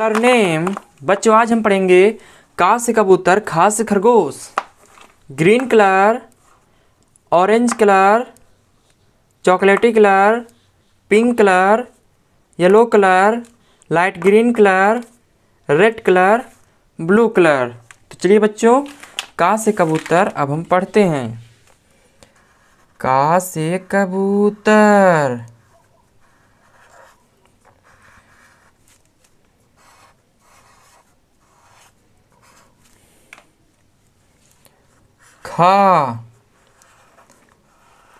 colour name बच्चों आज हम पढ़ेंगे का से कबूतर खा से खरगोश ग्रीन कलर ऑरेंज कलर चॉकलेटी colour pink colour yellow colour light green colour red colour blue colour तो चलिए बच्चों का से कबूतर अब हम पढ़ते हैं का से कबूतर खा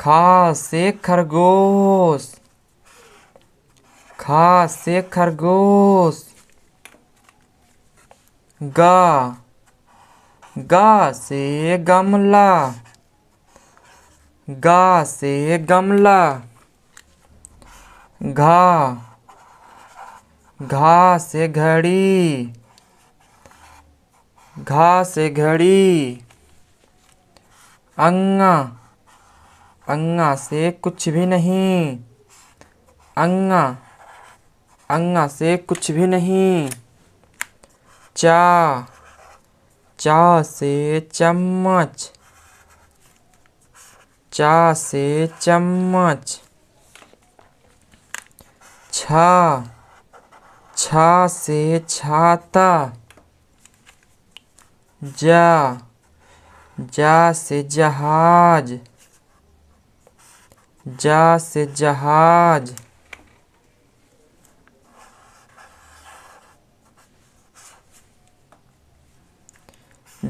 खा से खरगोश खा से खरगोश गा गा से गमला गा से गमला घा घा से घड़ी घा से घड़ी अंगा अंगा से कुछ भी नहीं अंगा अंगा से कुछ भी नहीं चा चा से चम्मच चा से चम्मच छा छा से छाता जा जा से जहाज जा से जहाज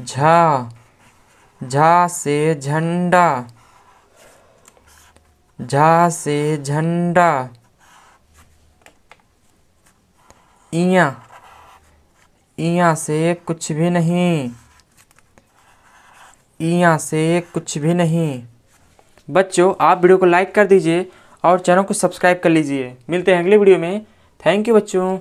झा झा से झंडा झा से झंडा इया इया से कुछ भी नहीं यहाँ से कुछ भी नहीं बच्चों आप वीडियो को लाइक कर दीजिए और चैनल को सब्सक्राइब कर लीजिए मिलते हैं अगले वीडियो में थैंक यू बच्चों